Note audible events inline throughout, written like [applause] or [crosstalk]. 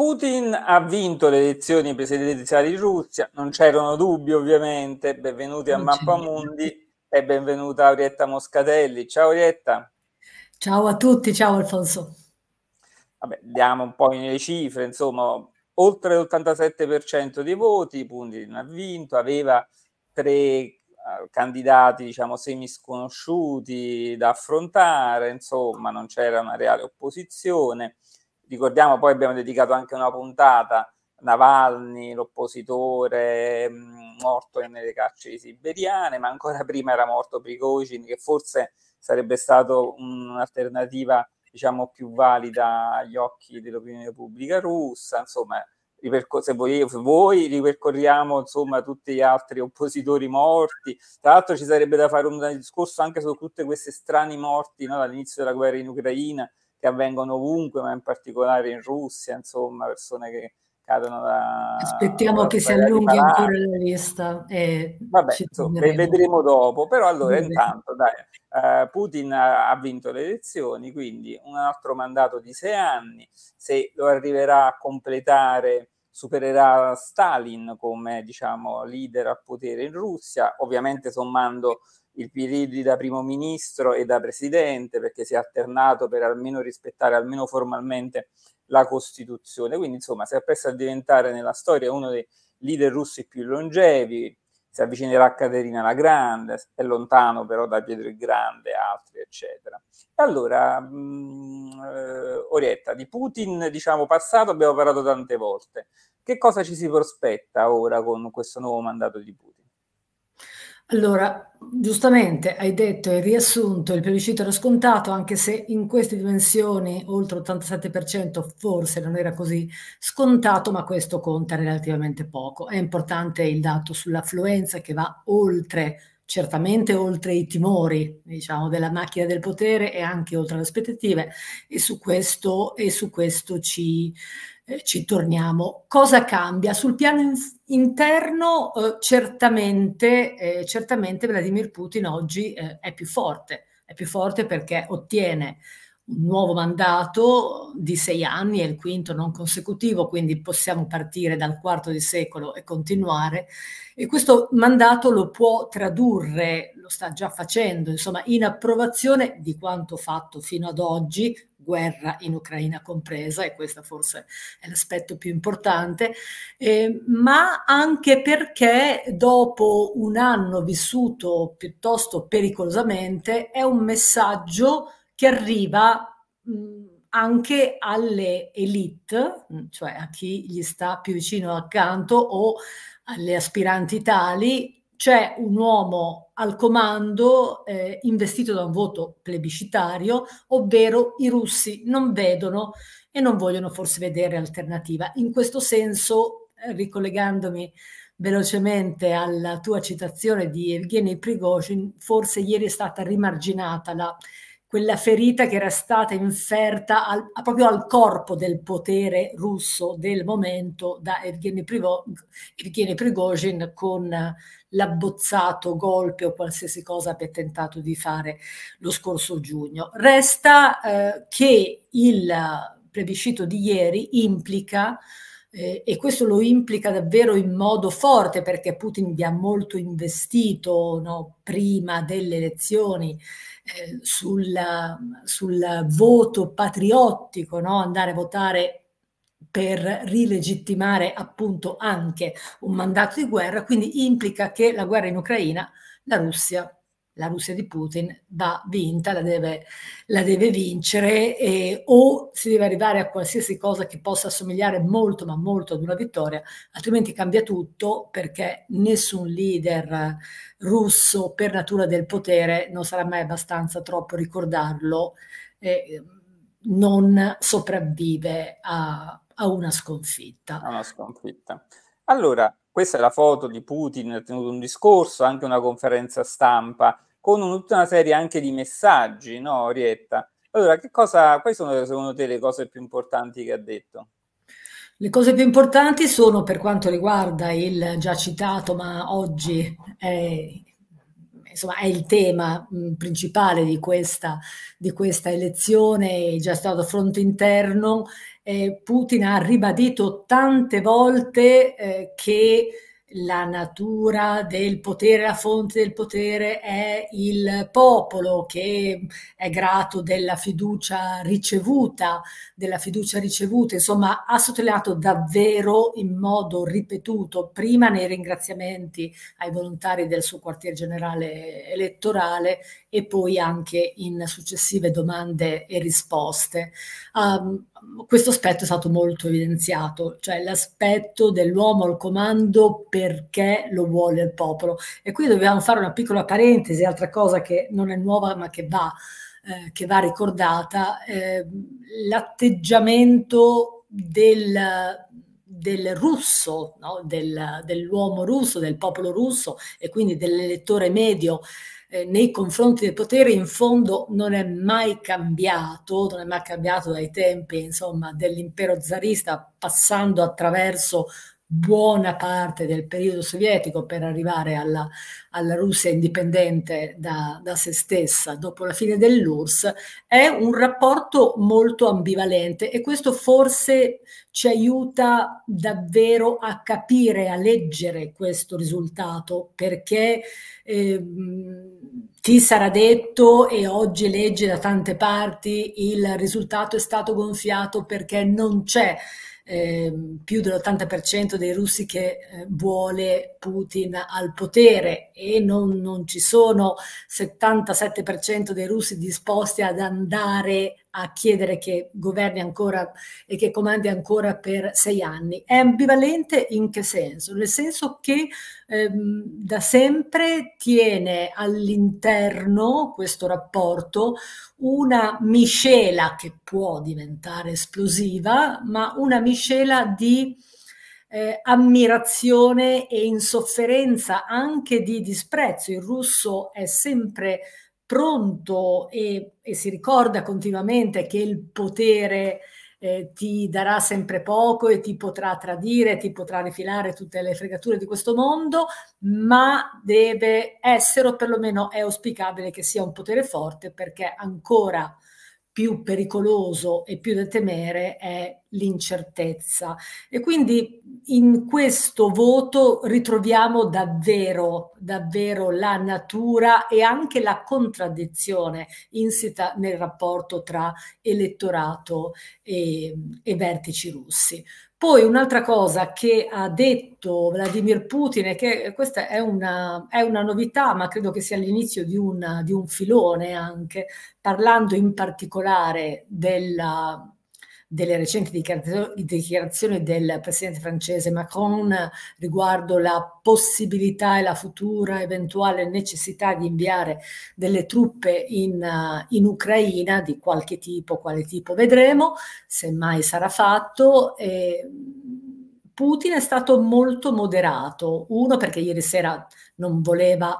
Putin ha vinto le elezioni presidenziali in Russia, non c'erano dubbi ovviamente, benvenuti a Mappamundi e benvenuta Aurietta Moscatelli. Ciao Aurietta. Ciao a tutti, ciao Alfonso. Vabbè, diamo un po' le cifre, insomma, oltre l'87% dei voti, Putin ha vinto, aveva tre eh, candidati diciamo sconosciuti da affrontare, insomma non c'era una reale opposizione. Ricordiamo poi abbiamo dedicato anche una puntata Navalny, l'oppositore mm, morto nelle carceri siberiane, ma ancora prima era morto Prigozhin, che forse sarebbe stato un'alternativa diciamo più valida agli occhi dell'opinione pubblica russa, insomma, se voi, se voi ripercorriamo insomma tutti gli altri oppositori morti, tra l'altro ci sarebbe da fare un discorso anche su tutte queste strane morti no, dall'inizio della guerra in Ucraina, che avvengono ovunque, ma in particolare in Russia, insomma, persone che cadono da... Aspettiamo da che si allunghi ancora la lista. E Vabbè, insomma, vedremo dopo, però allora vedremo. intanto dai, uh, Putin ha, ha, vinto le elezioni, quindi un altro mandato di sei anni, se lo arriverà a completare supererà Stalin come diciamo leader al potere in Russia, ovviamente sommando il Pirilli da primo ministro e da presidente, perché si è alternato per almeno rispettare, almeno formalmente, la Costituzione. Quindi, insomma, si è appresso a diventare nella storia uno dei leader russi più longevi, si avvicinerà a Caterina la Grande, è lontano però da Pietro il Grande, altri, eccetera. E allora, mh, mm, eh, Orietta, di Putin, diciamo, passato abbiamo parlato tante volte. Che cosa ci si prospetta ora con questo nuovo mandato di Putin? Allora, giustamente hai detto e riassunto, il plebiscito era scontato, anche se in queste dimensioni oltre 87% forse non era così scontato, ma questo conta relativamente poco. È importante il dato sull'affluenza che va oltre certamente oltre i timori diciamo, della macchina del potere e anche oltre le aspettative e su questo, e su questo ci, eh, ci torniamo. Cosa cambia? Sul piano in interno eh, certamente, eh, certamente, Vladimir Putin oggi eh, è più forte, è più forte perché ottiene un nuovo mandato di sei anni, è il quinto non consecutivo, quindi possiamo partire dal quarto di secolo e continuare. E questo mandato lo può tradurre, lo sta già facendo, insomma, in approvazione di quanto fatto fino ad oggi, guerra in Ucraina compresa, e questo forse è l'aspetto più importante, eh, ma anche perché dopo un anno vissuto piuttosto pericolosamente è un messaggio che arriva mh, anche alle elite, cioè a chi gli sta più vicino accanto o alle aspiranti tali, c'è un uomo al comando eh, investito da un voto plebiscitario, ovvero i russi non vedono e non vogliono forse vedere alternativa. In questo senso, eh, ricollegandomi velocemente alla tua citazione di Evgeny Prigozhin, forse ieri è stata rimarginata la quella ferita che era stata inferta al, proprio al corpo del potere russo del momento da Evgeny, Prigozhin con l'abbozzato golpe o qualsiasi cosa abbia tentato di fare lo scorso giugno. Resta eh, che il plebiscito di ieri implica eh, e questo lo implica davvero in modo forte perché Putin vi ha molto investito no, prima delle elezioni eh, sul, sul, voto patriottico, no? andare a votare per rilegittimare appunto anche un mandato di guerra, quindi implica che la guerra in Ucraina la Russia la Russia di Putin va vinta, la deve, la deve vincere e, o si deve arrivare a qualsiasi cosa che possa assomigliare molto ma molto ad una vittoria, altrimenti cambia tutto perché nessun leader russo per natura del potere non sarà mai abbastanza troppo ricordarlo, e non sopravvive a, a una sconfitta. A una sconfitta. Allora, questa è la foto di Putin, ha tenuto un discorso, anche una conferenza stampa, con un, tutta una serie anche di messaggi, no, Orietta? Allora, che cosa, quali sono secondo te le cose più importanti che ha detto? Le cose più importanti sono per quanto riguarda il già citato, ma oggi è, insomma, è il tema mh, mm, principale di questa, di questa elezione, è già stato fronte interno eh, Putin ha ribadito tante volte eh, che la natura del potere, la fonte del potere è il popolo che è grato della fiducia ricevuta, della fiducia ricevuta, insomma ha sottolineato davvero in modo ripetuto, prima nei ringraziamenti ai volontari del suo quartier generale elettorale e poi anche in successive domande e risposte. Um, questo aspetto è stato molto evidenziato, cioè l'aspetto dell'uomo al comando perché lo vuole il popolo. E qui dobbiamo fare una piccola parentesi, altra cosa che non è nuova ma che va, eh, che va ricordata, eh, l'atteggiamento del del russo, no? del, dell'uomo russo, del popolo russo e quindi dell'elettore medio eh, nei confronti del potere in fondo non è mai cambiato, non è mai cambiato dai tempi insomma, dell'impero zarista passando attraverso buona parte del periodo sovietico per arrivare alla, alla Russia indipendente da, da, se stessa dopo la fine dell'URSS, è un rapporto molto ambivalente e questo forse ci aiuta davvero a capire, a leggere questo risultato, perché eh, ti sarà detto e oggi legge da tante parti il risultato è stato gonfiato perché non c'è eh, più dell'80% dei russi che eh, vuole Putin al potere e non, non ci sono 77% dei russi disposti ad andare a chiedere che governi ancora e che comandi ancora per sei anni. È ambivalente in che senso? Nel senso che ehm, da sempre tiene all'interno questo rapporto una miscela che può diventare esplosiva, ma una miscela di eh, ammirazione e insofferenza, anche di disprezzo. Il russo è sempre pronto e, e si ricorda continuamente che il potere eh, ti darà sempre poco e ti potrà tradire, ti potrà rifilare tutte le fregature di questo mondo, ma deve essere, o perlomeno è auspicabile che sia un potere forte perché ancora più pericoloso e più da temere è l'incertezza. E quindi in questo voto ritroviamo davvero, davvero la natura e anche la contraddizione insita nel rapporto tra elettorato e, e vertici russi. Poi un'altra cosa che ha detto Vladimir Putin, e che questa è una, è una novità, ma credo che sia l'inizio di, una, di un filone anche, parlando in particolare della, delle recenti dichiarazioni del presidente francese Macron riguardo la possibilità e la futura eventuale necessità di inviare delle truppe in, eh, in Ucraina di qualche tipo, quale tipo vedremo, se mai sarà fatto. E, Putin è stato molto moderato, uno perché ieri sera non voleva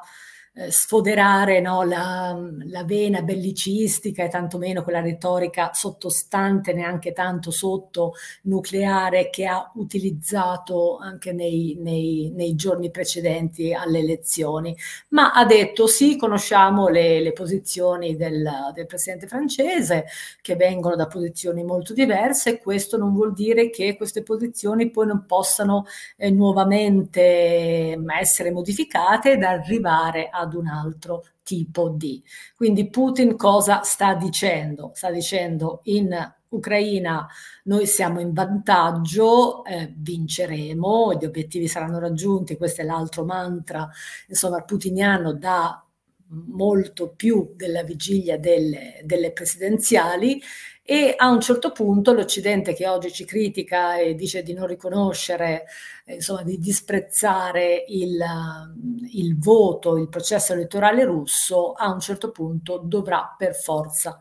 eh, sfoderare no, la, la, vena bellicistica e tantomeno quella retorica sottostante, neanche tanto sotto nucleare che ha utilizzato anche nei, nei, nei giorni precedenti alle elezioni. Ma ha detto sì, conosciamo le, le posizioni del, del presidente francese che vengono da posizioni molto diverse, questo non vuol dire che queste posizioni poi non possano eh, nuovamente essere modificate ed arrivare a ad un altro tipo di. Quindi Putin cosa sta dicendo? Sta dicendo in Ucraina noi siamo in vantaggio, eh, vinceremo, gli obiettivi saranno raggiunti, questo è l'altro mantra insomma putiniano da molto più della vigilia delle, delle presidenziali e a un certo punto l'Occidente che oggi ci critica e dice di non riconoscere, eh, insomma di disprezzare il, eh, il, voto, il processo elettorale russo, a un certo punto dovrà per forza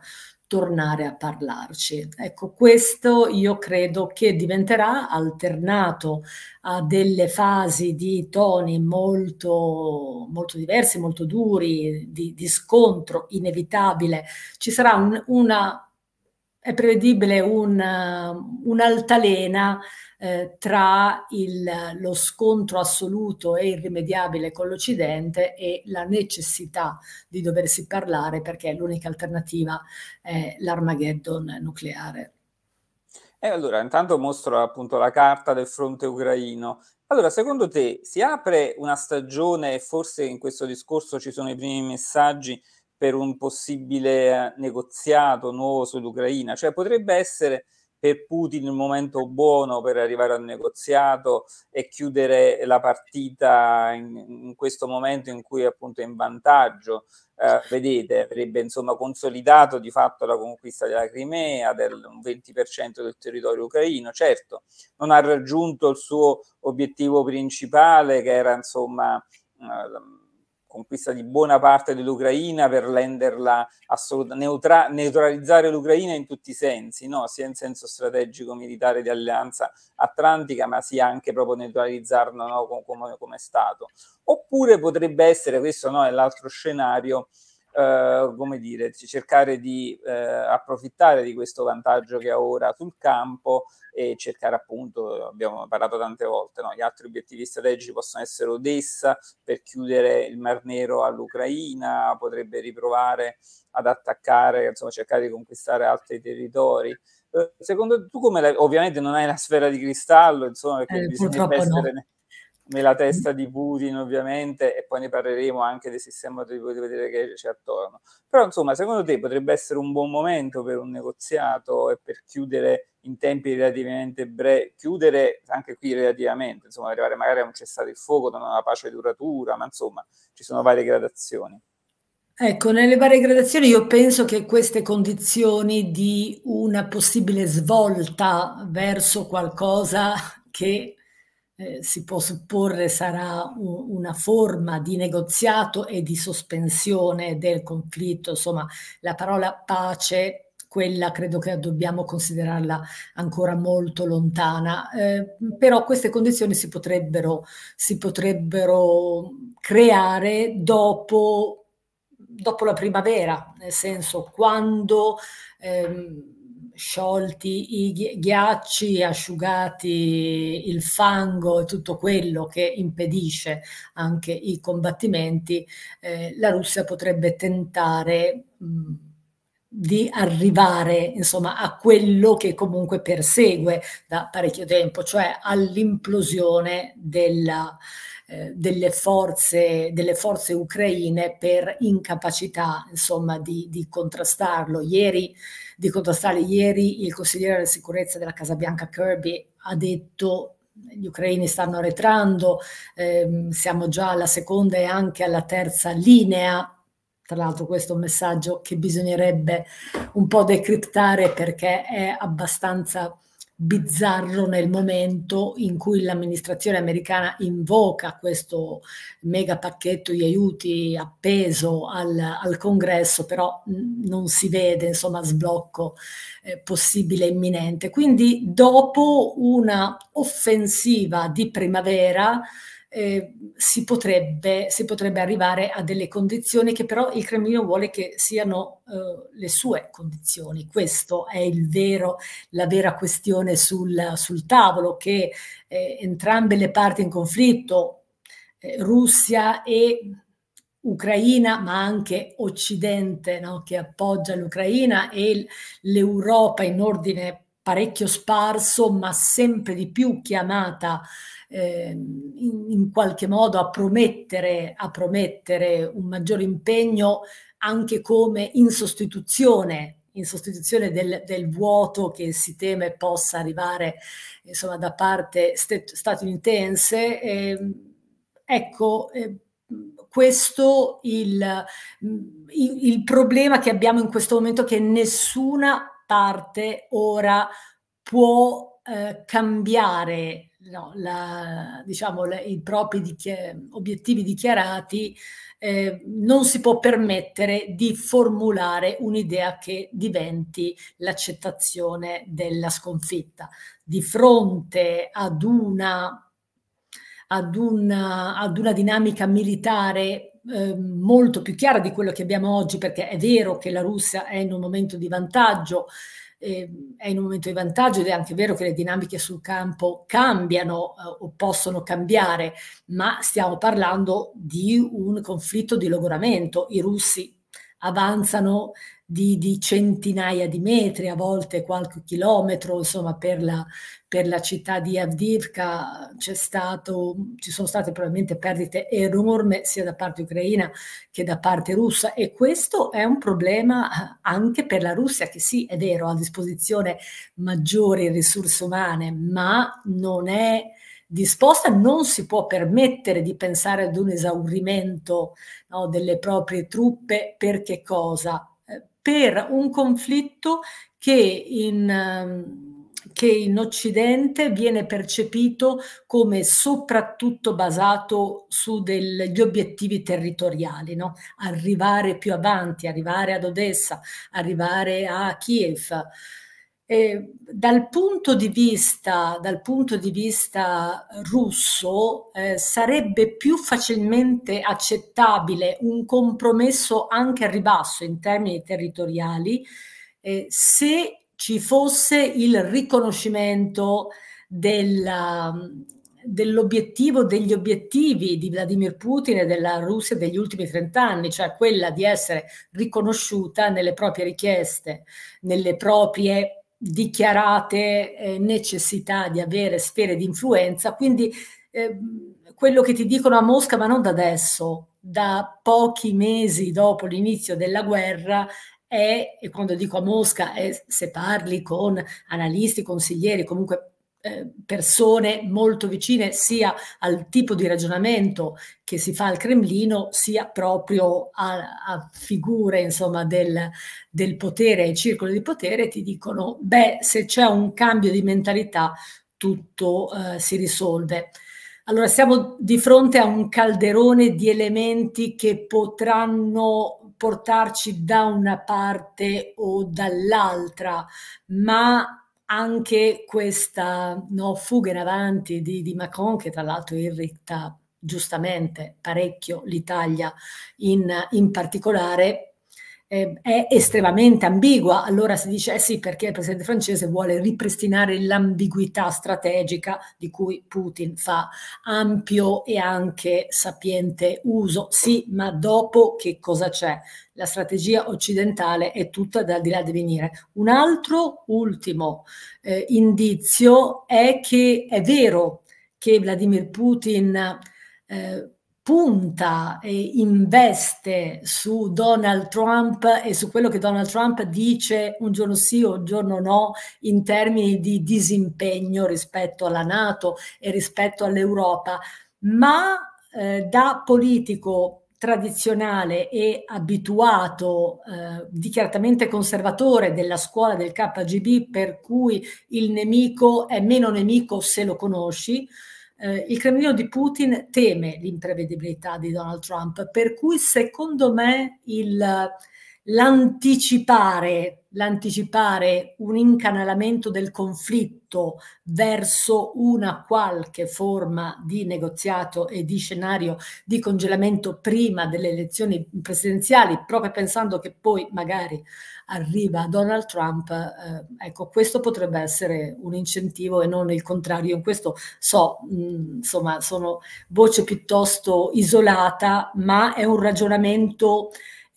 tornare a parlarci. Ecco, questo io credo che diventerà alternato a delle fasi di toni molto, molto diversi, molto duri, di, di scontro inevitabile. Ci sarà un, una è prevedibile un, um, un'altalena eh, tra il, lo scontro assoluto e irrimediabile con l'Occidente e la necessità di doversi parlare perché l'unica alternativa è l'Armageddon nucleare. E allora, intanto mostro appunto la carta del fronte ucraino. Allora, secondo te si apre una stagione, forse in questo discorso ci sono i primi messaggi per un possibile eh, negoziato nuovo sull'Ucraina, cioè potrebbe essere per Putin il momento buono per arrivare al negoziato e chiudere la partita in, in questo momento in cui appunto è in vantaggio. Eh, vedete, avrebbe insomma consolidato di fatto la conquista della Crimea, del 20% del territorio ucraino. Certo, non ha raggiunto il suo obiettivo principale che era insomma... Eh, conquista di buona parte dell'Ucraina per renderla assoluta, neutra- neutralizzare l'Ucraina in tutti i sensi, no? sia in senso strategico militare di alleanza atlantica, ma sia anche proprio neutralizzarla no? come, come, Stato. Oppure potrebbe essere, questo no, è l'altro scenario, eh, come dire, cercare di eh, approfittare di questo vantaggio che ha ora sul campo e cercare appunto, abbiamo parlato tante volte, no? gli altri obiettivi strategici possono essere Odessa per chiudere il Mar Nero all'Ucraina, potrebbe riprovare ad attaccare, insomma cercare di conquistare altri territori. Eh, secondo tu come la, ovviamente non hai la sfera di cristallo, insomma, perché eh, bisogna essere... No nella testa di Putin ovviamente e poi ne parleremo anche del sistema di vedere che c'è attorno. Però insomma, secondo te potrebbe essere un buon momento per un negoziato e per chiudere in tempi relativamente brevi, chiudere anche qui relativamente, insomma, arrivare magari a un cessato il fuoco, non una pace duratura, ma insomma, ci sono varie gradazioni. Ecco, nelle varie gradazioni io penso che queste condizioni di una possibile svolta verso qualcosa che eh, si può supporre sarà un, una forma di negoziato e di sospensione del conflitto, insomma la parola pace quella credo che dobbiamo considerarla ancora molto lontana, eh, però queste condizioni si potrebbero, si potrebbero creare dopo, dopo, la primavera, nel senso quando ehm, sciolti i ghiacci, asciugati il fango e tutto quello che impedisce anche i combattimenti, eh, la Russia potrebbe tentare mh, di arrivare insomma, a quello che comunque persegue da parecchio tempo, cioè all'implosione della, eh, delle, forze, delle, forze, ucraine per incapacità insomma, di, di, contrastarlo. Ieri, di contrastare. Ieri il consigliere della sicurezza della Casa Bianca Kirby ha detto gli ucraini stanno arretrando, ehm, siamo già alla seconda e anche alla terza linea tra l'altro questo è un messaggio che bisognerebbe un po' decriptare perché è abbastanza bizzarro nel momento in cui l'amministrazione americana invoca questo mega pacchetto di aiuti appeso al, al congresso, però non si vede insomma sblocco eh, possibile imminente. Quindi dopo una offensiva di primavera eh, si, potrebbe, si, potrebbe, arrivare a delle condizioni che però il Cremlino vuole che siano eh, le sue condizioni. Questa è vero, la vera questione sul, sul tavolo, che eh, entrambe le parti in conflitto, eh, Russia e Ucraina, ma anche Occidente no, che appoggia l'Ucraina e l'Europa in ordine parecchio sparso, ma sempre di più chiamata eh, in, in, qualche modo a promettere, a promettere un maggior impegno anche come in sostituzione in sostituzione del, del, vuoto che si teme possa arrivare insomma, da parte statunitense. Eh, ecco, eh, questo il, mm, il, il problema che abbiamo in questo momento è che nessuna parte ora può eh, cambiare no, la, diciamo, le, i propri dichi obiettivi dichiarati, eh, non si può permettere di formulare un'idea che diventi l'accettazione della sconfitta. Di fronte ad una, ad una, ad una dinamica militare eh, molto più chiara di quello che abbiamo oggi, perché è vero che la Russia è in un momento di vantaggio, eh, è in un momento di vantaggio ed è anche vero che le dinamiche sul campo cambiano eh, o possono cambiare, ma stiamo parlando di un conflitto di logoramento. I russi avanzano di, di, centinaia di metri, a volte qualche chilometro, insomma per la, per la città di Avdivka c'è stato, ci sono state probabilmente perdite enormi sia da parte ucraina che da parte russa e questo è un problema eh, anche per la Russia che sì è vero ha a disposizione maggiori risorse umane ma non è disposta, non si può permettere di pensare ad un esaurimento no, delle proprie truppe perché cosa? per un conflitto che in, ehm, che in, Occidente viene percepito come soprattutto basato su degli obiettivi territoriali, no? arrivare più avanti, arrivare ad Odessa, arrivare a Kiev. Eh, dal, punto vista, dal, punto di vista, russo eh, sarebbe più facilmente accettabile un compromesso anche a ribasso in termini territoriali eh, se ci fosse il riconoscimento um, dell'obiettivo degli obiettivi di Vladimir Putin e della Russia degli ultimi trent'anni, cioè quella di essere riconosciuta nelle proprie richieste, nelle proprie dichiarate eh, necessità di avere sfere di influenza, quindi eh, quello che ti dicono a Mosca, ma non da adesso, da pochi mesi dopo l'inizio della guerra, è, e quando dico a Mosca, è, se parli con analisti, consiglieri, comunque eh, persone molto vicine sia al tipo di ragionamento che si fa al Cremlino, sia proprio a, a figure insomma, del, del potere, il circolo di potere, ti dicono, beh, se c'è un cambio di mentalità tutto eh, si risolve. Allora siamo di fronte a un calderone di elementi che potranno portarci da una parte o dall'altra, ma anche questa no, fuga in avanti di, di Macron, che tra l'altro irrita giustamente parecchio l'Italia in, in particolare, Ehm, è estremamente ambigua, allora si dice eh sì perché il presidente francese vuole ripristinare l'ambiguità strategica di cui Putin fa ampio e anche sapiente uso. Sì, ma dopo che cosa c'è? La strategia occidentale è tutta dal di là di venire. Un altro ultimo eh, indizio è che è vero che Vladimir Putin eh, punta e investe su Donald Trump e su quello che Donald Trump dice un giorno sì o un giorno no in termini di disimpegno rispetto alla Nato e rispetto all'Europa, ma eh, da politico tradizionale e abituato, eh, dichiaratamente conservatore della scuola del KGB, per cui il nemico è meno nemico se lo conosci, eh, il Cremlino di Putin teme l'imprevedibilità di Donald Trump, per cui secondo me il l'anticipare, l'anticipare un incanalamento del conflitto verso una qualche forma di negoziato e di scenario di congelamento prima delle elezioni presidenziali, proprio pensando che poi magari arriva Donald Trump, eh, ecco, questo potrebbe essere un incentivo e non il contrario. In questo so, mh, insomma, sono voce piuttosto isolata, ma è un ragionamento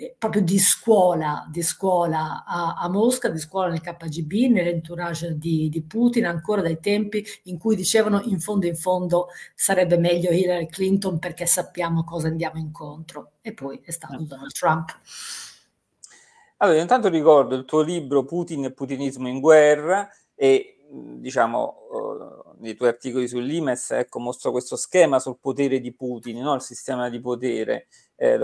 eh, proprio di scuola, di scuola a, a, Mosca, di scuola nel KGB, nell'entourage di, di, Putin, ancora dai tempi in cui dicevano in fondo in fondo sarebbe meglio Hillary Clinton perché sappiamo cosa andiamo incontro. E poi è stato eh. Donald Trump. Allora, intanto ricordo il tuo libro Putin e Putinismo in guerra e diciamo nei tuoi articoli sull'IMES, ecco, mostra questo schema sul potere di Putin, no? il sistema di potere, eh,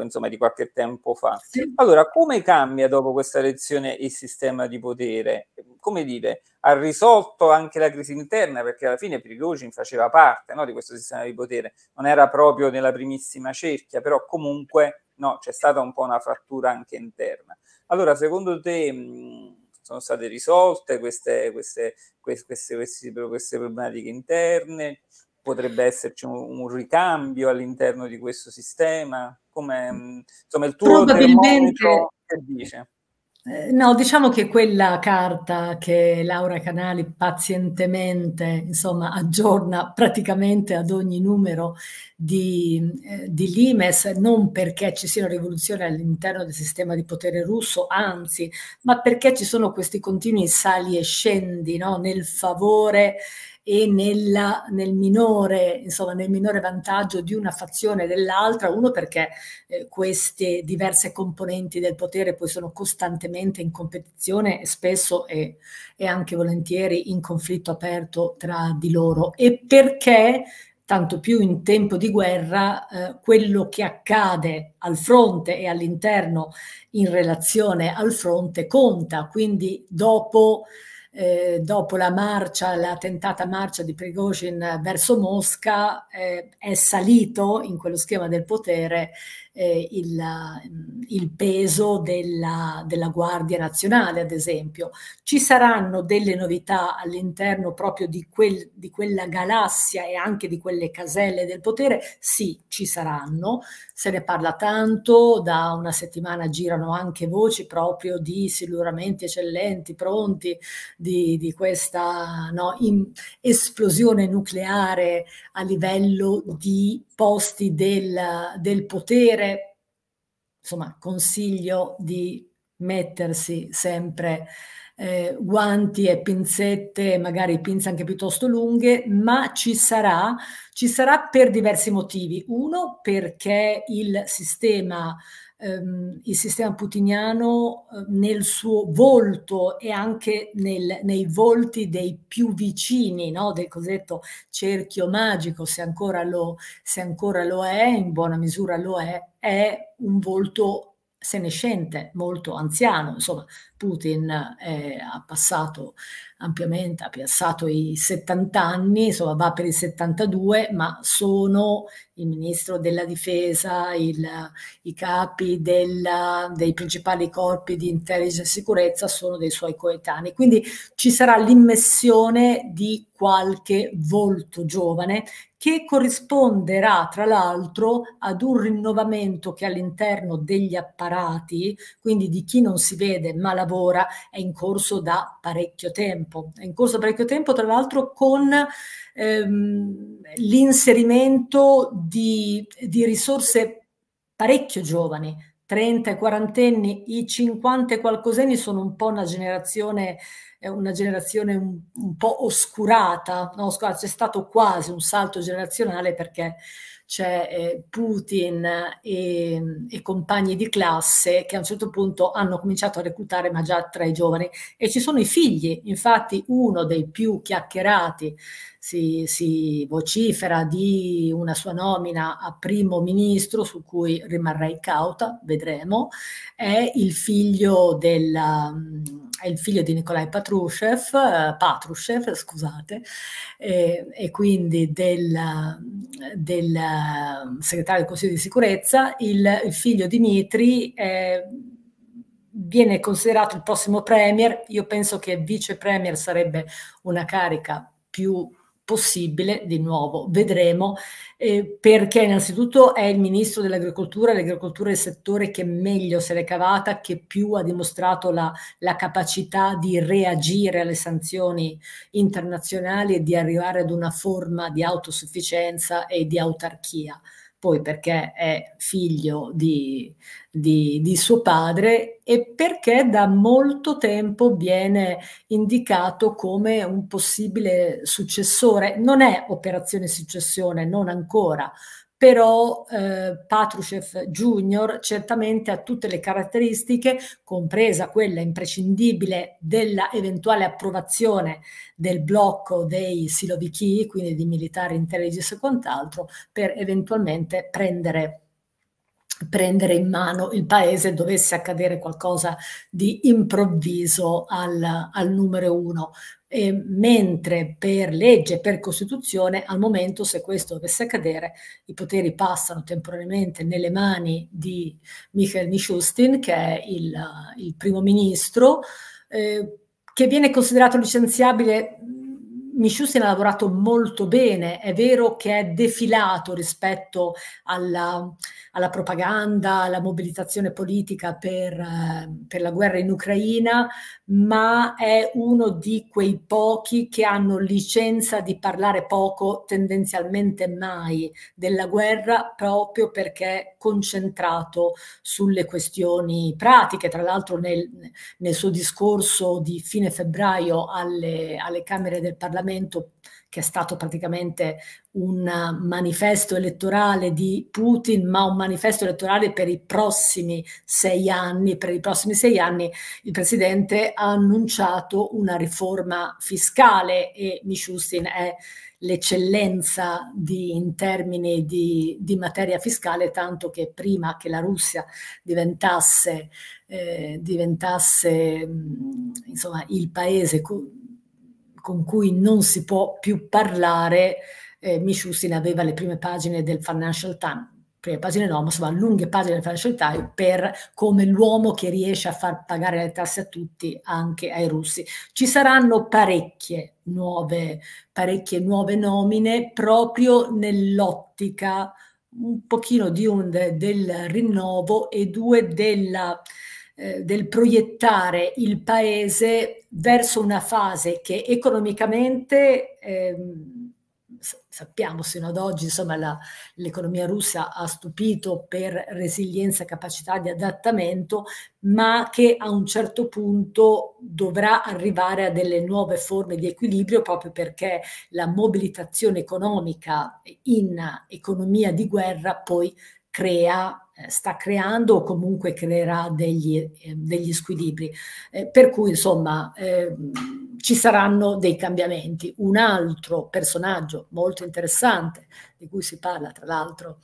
insomma, di qualche tempo fa. Allora, come cambia dopo questa elezione il sistema di potere? Come dire, ha risolto anche la crisi interna, perché alla fine Prigogine faceva parte no, di questo sistema di potere, non era proprio nella primissima cerchia, però comunque no, c'è stata un po' una frattura anche interna. Allora, secondo te... Mh, sono state risolte queste, queste, queste, queste, queste problematiche interne? Potrebbe esserci un, un, ricambio all'interno di questo sistema? Come, mm. insomma, il tuo Probabilmente... che dice? Eh, no, diciamo che quella carta che Laura Canali pazientemente, insomma, aggiorna praticamente ad ogni numero di, eh, di Limes, non perché ci sia una rivoluzione all'interno del sistema di potere russo, anzi, ma perché ci sono questi continui sali e scendi no? nel favore e nella, nel, minore, insomma, nel minore vantaggio di una fazione dell'altra, uno perché eh, queste diverse componenti del potere poi sono costantemente in competizione e spesso e, e anche volentieri in conflitto aperto tra di loro e perché tanto più in tempo di guerra, eh, quello che accade al fronte e all'interno in relazione al fronte conta. Quindi dopo eh, dopo la marcia, la tentata marcia di Prigozhin verso Mosca, eh, è salito in quello schema del potere eh, il, mm, il, peso della, della, Guardia Nazionale, ad esempio. Ci saranno delle novità all'interno proprio di, quel, di quella galassia e anche di quelle caselle del potere? Sì, ci saranno. Se ne parla tanto, da una settimana girano anche voci proprio di siluramenti eccellenti, pronti, di, di questa no, in, esplosione nucleare a livello di posti del, del potere insomma, consiglio di mettersi sempre eh, guanti e pinzette, magari pinze anche piuttosto lunghe, ma ci sarà, ci sarà per diversi motivi. Uno, perché il sistema ehm, il sistema putiniano ehm, nel suo volto e anche nel, nei volti dei più vicini, no? del cosiddetto cerchio magico, se ancora, lo, se ancora lo è, in buona misura lo è, è un volto senescente, molto anziano, insomma Putin eh, ha passato ampiamente, ha piazzato i 70 anni, insomma va per i 72, ma sono il ministro della difesa, il, i capi della, dei principali corpi di intelligence e sicurezza sono dei suoi coetanei. Quindi ci sarà l'immissione di qualche volto giovane che corrisponderà tra l'altro ad un rinnovamento che all'interno degli apparati, quindi di chi non si vede ma lavora, è in corso da parecchio tempo tempo, è in corso parecchio tempo, tra l'altro con ehm, l'inserimento di, di risorse parecchio giovani, 30 e quarantenni, i 50 e qualcosenni sono un po' una generazione, eh, una generazione un, un po' oscurata, no? c'è stato quasi un salto generazionale perché c'è cioè, eh, Putin e, e, compagni di classe che a un certo punto hanno cominciato a reclutare ma già tra i giovani e ci sono i figli, infatti uno dei più chiacchierati si, si vocifera di una sua nomina a primo ministro su cui rimarrei cauta, vedremo, è il figlio della è il figlio di Nikolai Patrushev, uh, Patrushev scusate, e, e quindi del, del, eh, segretario del Consiglio di sicurezza, il, il figlio Dimitri eh, viene considerato il prossimo premier, io penso che vice premier sarebbe una carica più possibile, di nuovo vedremo, eh, perché innanzitutto è il ministro dell'agricoltura, l'agricoltura è il settore che meglio se l'è cavata, che più ha dimostrato la, la capacità di reagire alle sanzioni internazionali e di arrivare ad una forma di autosufficienza e di autarchia poi perché è figlio di, di, di, suo padre e perché da molto tempo viene indicato come un possibile successore. Non è operazione successione, non ancora, però eh, Patrushev Jr. certamente ha tutte le caratteristiche, compresa quella imprescindibile della eventuale approvazione del blocco dei silovichi, quindi di militari intelligence e quant'altro, per eventualmente prendere prendere in mano il paese dovesse accadere qualcosa di improvviso al, al numero uno. E mentre per legge, per Costituzione, al momento se questo dovesse accadere, i poteri passano temporaneamente nelle mani di Michael Mishustin, che è il, il primo ministro, eh, che viene considerato licenziabile Mishustin ha lavorato molto bene, è vero che è defilato rispetto alla, alla propaganda, alla mobilitazione politica per, eh, per, la guerra in Ucraina, ma è uno di quei pochi che hanno licenza di parlare poco, tendenzialmente mai, della guerra proprio perché è concentrato sulle questioni pratiche. Tra l'altro nel, nel suo discorso di fine febbraio alle, alle Camere del Parlamento, appuntamento che è stato praticamente un manifesto elettorale di Putin, ma un manifesto elettorale per i prossimi sei anni. Per i prossimi sei anni il Presidente ha annunciato una riforma fiscale e Mishustin è l'eccellenza in termini di, di, materia fiscale, tanto che prima che la Russia diventasse, eh, diventasse mm, insomma, il paese con cui non si può più parlare, eh, Mishustin aveva le prime pagine del Financial Times, prime pagine no, ma insomma lunghe pagine del Financial Times per come l'uomo che riesce a far pagare le tasse a tutti, anche ai russi. Ci saranno parecchie nuove, parecchie nuove nomine proprio nell'ottica un pochino di un del rinnovo e due della eh, del proiettare il paese verso una fase che economicamente ehm, sappiamo sino ad oggi, insomma, l'economia russa ha stupito per resilienza e capacità di adattamento, ma che a un certo punto dovrà arrivare a delle nuove forme di equilibrio proprio perché la mobilitazione economica in economia di guerra poi crea eh, sta creando o comunque creerà degli, eh, degli squilibri. Eh, per cui, insomma, ehm, ci saranno dei cambiamenti. Un altro personaggio molto interessante, di cui si parla tra l'altro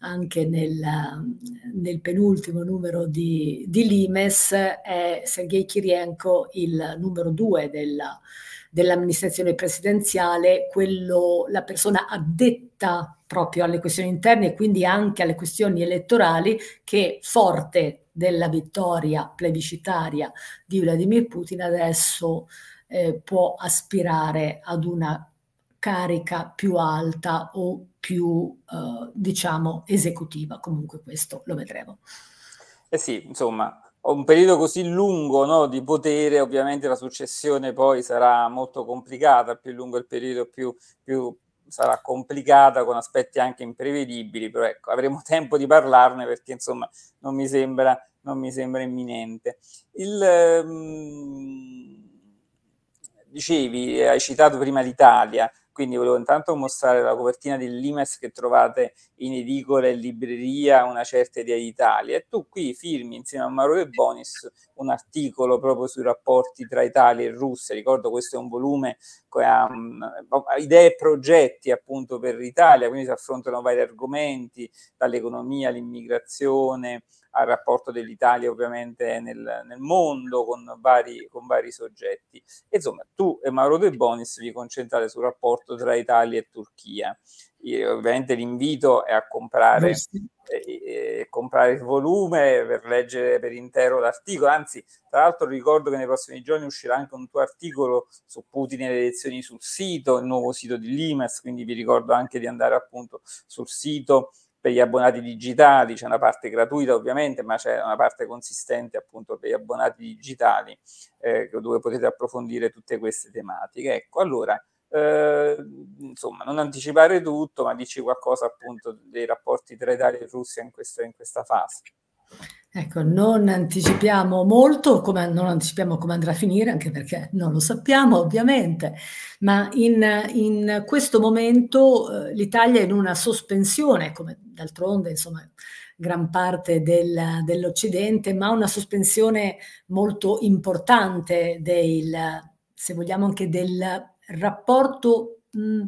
anche nel, nel, penultimo numero di, di Limes, è Sergei Kirienko, il numero due della dell'amministrazione presidenziale, quello, la persona addetta proprio alle questioni interne e quindi anche alle questioni elettorali che forte della vittoria plebiscitaria di Vladimir Putin adesso eh, può aspirare ad una carica più alta o più eh, diciamo esecutiva comunque questo lo vedremo eh sì insomma un periodo così lungo no, di potere, ovviamente la successione poi sarà molto complicata, più lungo il periodo più, più sarà complicata con aspetti anche imprevedibili, però ecco, avremo [laughs] tempo di parlarne perché insomma non mi sembra, non mi sembra imminente. Il, ehm, dicevi, hai citato prima l'Italia, quindi volevo intanto mostrare la copertina del Limes che trovate in edicola e libreria, una certa idea d'Italia. E tu qui firmi insieme a Mauro e Bonis un articolo proprio sui rapporti tra Italia e Russia. Ricordo questo è un volume con um, mm, boh, idee e progetti appunto per l'Italia, quindi si affrontano vari argomenti, dall'economia all'immigrazione al rapporto dell'Italia ovviamente nel, nel mondo con vari, con vari, soggetti. insomma, tu e Mauro De Bonis vi concentrate sul rapporto tra Italia e Turchia. Io, ovviamente l'invito è a comprare, eh, comprare, il volume per leggere per intero l'articolo. Anzi, tra l'altro ricordo che nei prossimi giorni uscirà anche un tuo articolo su Putin e le elezioni sul sito, il nuovo sito di Limes, quindi vi ricordo anche di andare appunto sul sito per gli abbonati digitali, c'è una parte gratuita ovviamente, ma c'è una parte consistente appunto per gli abbonati digitali eh, dove potete approfondire tutte queste tematiche. Ecco, allora, eh, insomma, non anticipare tutto, ma dici qualcosa appunto dei rapporti tra Italia e Russia in, questo, in questa fase. Ecco, non anticipiamo molto, come, non anticipiamo come andrà a finire, anche perché non lo sappiamo ovviamente, ma in, in questo momento eh, l'Italia è in una sospensione, come d'altronde insomma gran parte del, dell'Occidente, ma una sospensione molto importante del, se vogliamo anche del rapporto mh,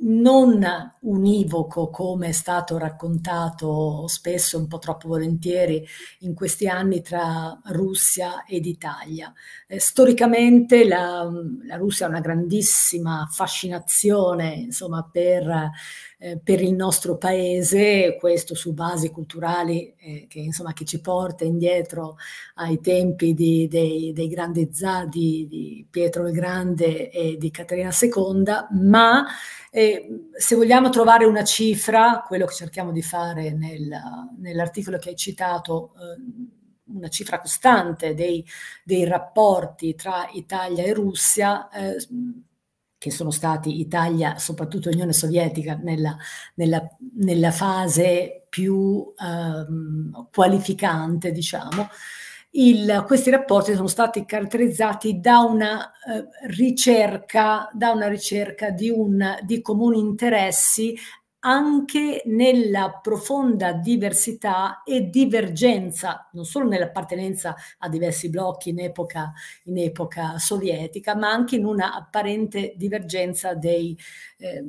non univoco come è stato raccontato spesso, un po' troppo volentieri, in questi anni tra Russia ed Italia. Eh, storicamente la, la, Russia ha una grandissima fascinazione insomma, per, eh, per, il nostro paese, questo su basi culturali eh, che, insomma, che, ci porta indietro ai tempi di, dei, dei, grandi zar di Pietro il Grande e di Caterina II, ma e se vogliamo trovare una cifra, quello che cerchiamo di fare nel, nell'articolo che hai citato, eh, una cifra costante dei, dei, rapporti tra Italia e Russia, eh, che sono stati Italia, soprattutto Unione Sovietica, nella, nella, nella fase più ehm, qualificante, diciamo, il, questi rapporti sono stati caratterizzati da una, eh, ricerca, da una ricerca di, un, di comuni interessi anche nella profonda diversità e divergenza, non solo nell'appartenenza a diversi blocchi in epoca, in epoca, sovietica, ma anche in una apparente divergenza dei, eh,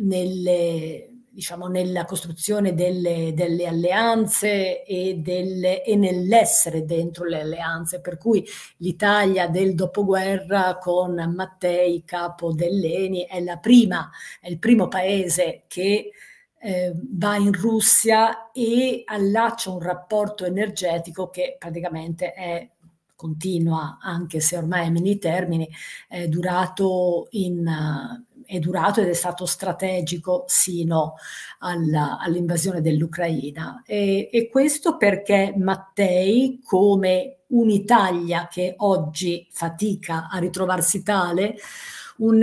nelle, diciamo, nella costruzione delle, delle alleanze e, delle, e, nell'essere dentro le alleanze, per cui l'Italia del dopoguerra con Mattei, capo dell'ENI, è, prima, è il primo paese che eh, va in Russia e allaccia un rapporto energetico che praticamente è continua, anche se ormai è mini termini, è durato in... Uh, è durato ed è stato strategico sino alla, all'invasione dell'Ucraina. E, e questo perché Mattei, come un'Italia che oggi fatica a ritrovarsi tale, un,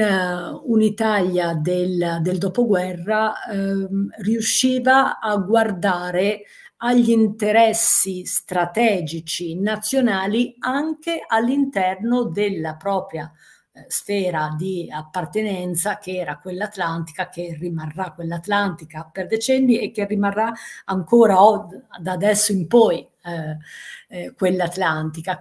un'Italia del, del dopoguerra ehm, riusciva a guardare agli interessi strategici nazionali anche all'interno della propria sfera di appartenenza che era quell'Atlantica, che rimarrà quell'Atlantica per decenni e che rimarrà ancora da adesso in poi eh, eh, quella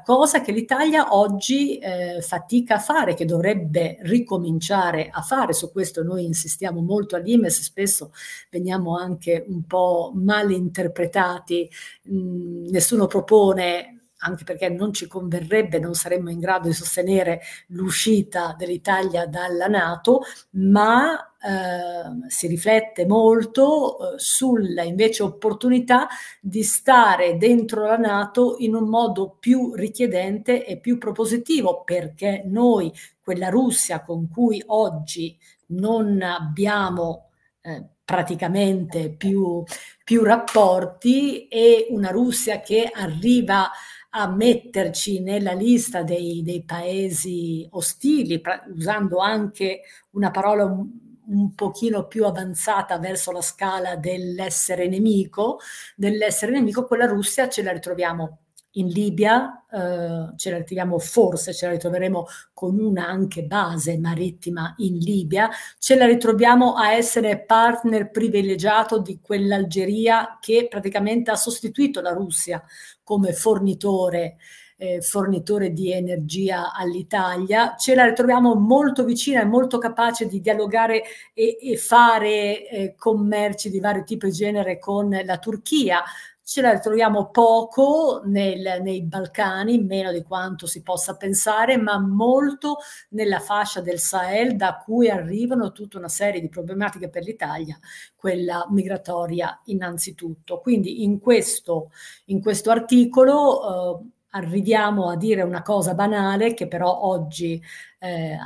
cosa che l'Italia oggi eh, fatica a fare, che dovrebbe ricominciare a fare. Su questo noi insistiamo molto all'IMES, spesso veniamo anche un po' mal interpretati, mh, mm, nessuno propone anche perché non ci converrebbe, non saremmo in grado di sostenere l'uscita dell'Italia dalla Nato, ma Uh, si riflette molto uh, sulla invece opportunità di stare dentro la Nato in un modo più richiedente e più propositivo, perché noi, quella Russia con cui oggi non abbiamo eh, praticamente più, più rapporti, e una Russia che arriva a metterci nella lista dei, dei paesi ostili, usando anche una parola un, un pochino più avanzata verso la scala dell'essere nemico, dell'essere nemico, quella Russia ce la ritroviamo in Libia, eh, ce la ritroviamo forse, ce la ritroveremo con una anche base marittima in Libia, ce la ritroviamo a essere partner privilegiato di quell'Algeria che praticamente ha sostituito la Russia come fornitore eh, fornitore di energia all'Italia, ce la ritroviamo molto vicina e molto capace di dialogare e, e fare eh, commerci di vario tipo e genere con la Turchia, ce la ritroviamo poco nel, nei Balcani, meno di quanto si possa pensare, ma molto nella fascia del Sahel da cui arrivano tutta una serie di problematiche per l'Italia, quella migratoria innanzitutto. Quindi in questo, in questo articolo eh, arriviamo a dire una cosa banale che però oggi... Eh,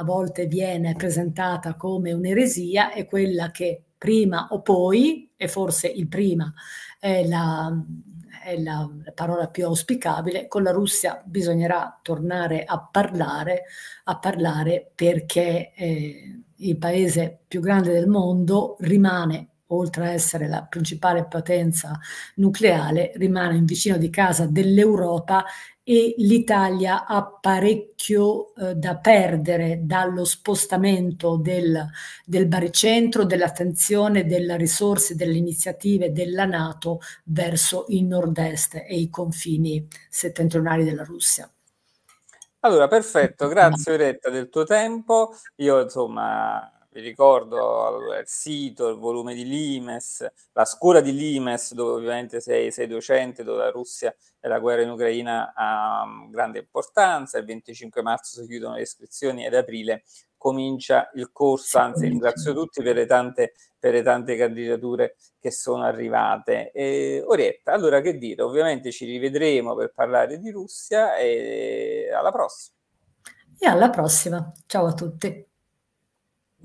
a volte viene presentata come un'eresia, è quella che prima o poi, e forse il prima è la, è la parola più auspicabile, con la Russia bisognerà tornare a parlare, a parlare perché eh, il paese più grande del mondo rimane oltre a essere la principale potenza nucleare, rimane vicino di casa dell'Europa e l'Italia ha parecchio eh, da perdere dallo spostamento del, del baricentro, dell'attenzione, delle risorse, delle iniziative della Nato verso il nord-est e i confini settentrionali della Russia. Allora, perfetto, grazie Oretta del tuo tempo. Io insomma vi ricordo il sito, il volume di Limes, la scuola di Limes, dove ovviamente sei, sei docente, dove la Russia e la guerra in Ucraina ha mm, grande importanza. Il 25 marzo si chiudono le iscrizioni ed aprile comincia il corso, anzi ringrazio tutti per le tante, per le tante candidature che sono arrivate. E, Orietta, allora che dire? Ovviamente ci rivedremo per parlare di Russia e alla prossima. E alla prossima, ciao a tutti.